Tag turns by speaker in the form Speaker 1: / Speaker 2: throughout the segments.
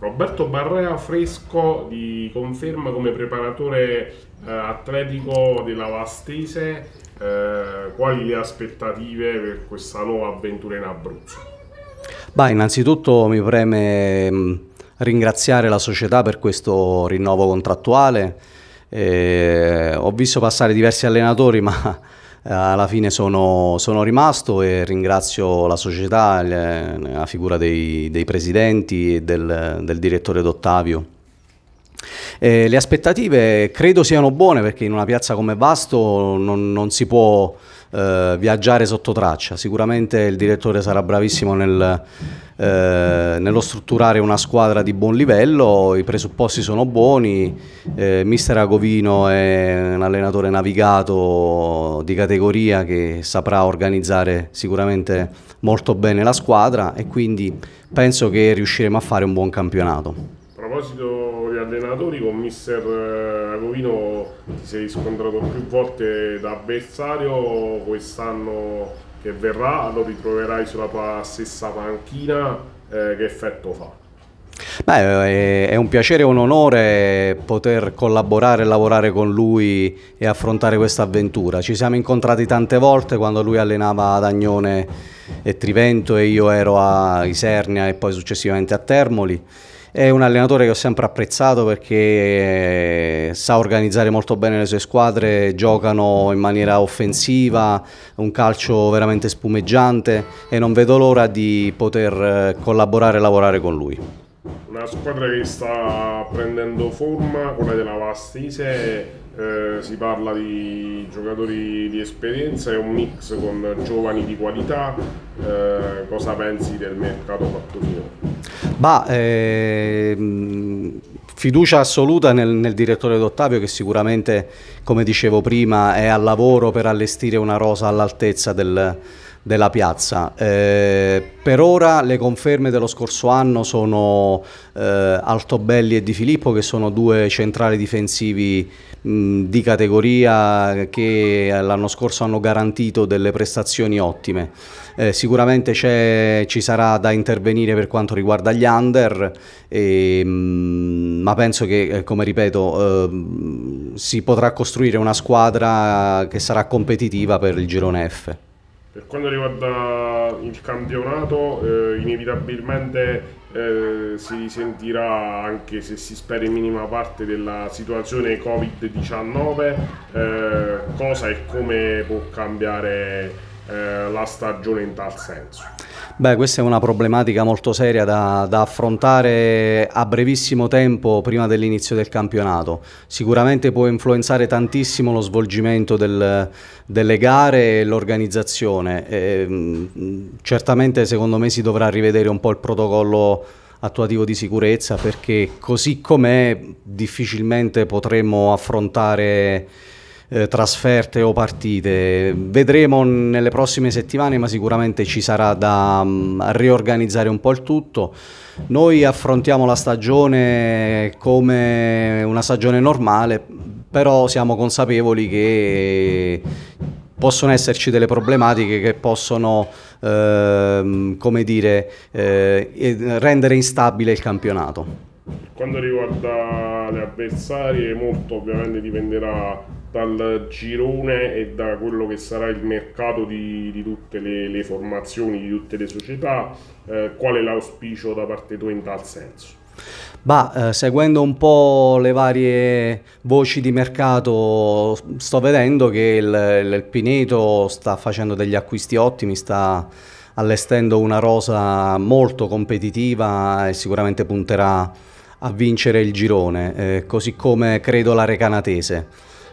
Speaker 1: Roberto Barrea Fresco di conferma come preparatore eh, atletico della Vastese, eh, quali le aspettative per questa nuova avventura in Abruzzo?
Speaker 2: Beh, innanzitutto mi preme mm, ringraziare la società per questo rinnovo contrattuale. Eh, ho visto passare diversi allenatori, ma eh, alla fine sono, sono, rimasto e ringrazio la società, la figura dei, dei presidenti e del, del direttore D'Ottavio eh, le aspettative credo siano buone perché in una piazza come Vasto non, non si può eh, viaggiare sotto traccia. Sicuramente il direttore sarà bravissimo nel, eh, nello strutturare una squadra di buon livello, i presupposti sono buoni, eh, mister Agovino è un allenatore navigato di categoria che saprà organizzare sicuramente molto bene la squadra e quindi penso che riusciremo a fare un buon campionato.
Speaker 1: A proposito allenatori con mister Rovino eh, ti sei scontrato più volte da avversario, quest'anno che verrà lo ritroverai sulla tua stessa panchina, eh, che effetto fa?
Speaker 2: Beh, eh, è un piacere e un onore poter collaborare e lavorare con lui e affrontare questa avventura. Ci siamo incontrati tante volte quando lui allenava ad Agnone e Trivento e io ero a Isernia e poi successivamente a Termoli. È un allenatore che ho sempre apprezzato perché eh, sa organizzare molto bene le sue squadre, giocano in maniera offensiva, un calcio veramente spumeggiante e non vedo l'ora di poter eh, collaborare e lavorare con lui.
Speaker 1: Una squadra che sta prendendo forma, quella della Vastise, eh, si parla di giocatori di esperienza, è un mix con giovani di qualità, eh, cosa pensi del mercato fatto finora?
Speaker 2: Bah, ehm, fiducia assoluta nel, nel direttore D'Ottavio che sicuramente, come dicevo prima, è al lavoro per allestire una rosa all'altezza del della piazza. Eh, per ora le conferme dello scorso anno sono eh, Altobelli e Di Filippo che sono due centrali difensivi mh, di categoria che l'anno scorso hanno garantito delle prestazioni ottime. Eh, sicuramente ci sarà da intervenire per quanto riguarda gli under, e, mh, ma penso che, eh, come ripeto, eh, si potrà costruire una squadra che sarà competitiva per il girone F.
Speaker 1: Per quanto riguarda il campionato, eh, inevitabilmente eh, si risentirà anche se si spera in minima parte della situazione Covid-19, eh, cosa e come può cambiare eh, la stagione in tal senso.
Speaker 2: Beh, questa è una problematica molto seria da, da affrontare a brevissimo tempo prima dell'inizio del campionato. Sicuramente può influenzare tantissimo lo svolgimento del, delle gare e l'organizzazione. E, ehm, certamente secondo me si dovrà rivedere un po' il protocollo attuativo di sicurezza perché così com'è difficilmente potremmo affrontare eh, trasferte o partite. Vedremo nelle prossime settimane, ma sicuramente ci sarà da um, riorganizzare un po' il tutto. Noi affrontiamo la stagione come una stagione normale, però siamo consapevoli che possono esserci delle problematiche che possono ehm, come dire, eh, rendere instabile il campionato.
Speaker 1: Quando riguarda le avversarie, molto ovviamente dipenderà dal girone e da quello che sarà il mercato di, di tutte le, le, formazioni, di tutte le società, eh, qual è l'auspicio da parte tua in tal senso?
Speaker 2: Ma eh, seguendo un po' le varie voci di mercato sto vedendo che il, il Pineto sta facendo degli acquisti ottimi, sta allestendo una rosa molto competitiva e sicuramente punterà a vincere il girone, eh, così come credo la Recanatese.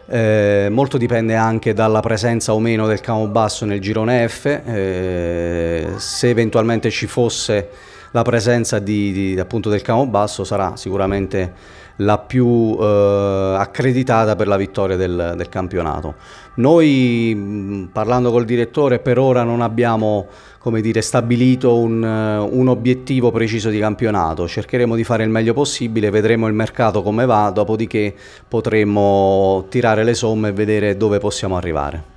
Speaker 2: Eh, molto dipende anche dalla presenza o meno del campo basso nel girone F, eh, se eventualmente ci fosse la presenza di, di, appunto del campo basso sarà sicuramente la più eh, accreditata per la vittoria del, del, campionato. Noi parlando col direttore per ora non abbiamo dire, stabilito un, eh, un, obiettivo preciso di campionato, cercheremo di fare il meglio possibile, vedremo il mercato come va, dopodiché potremo tirare le somme e vedere dove possiamo arrivare.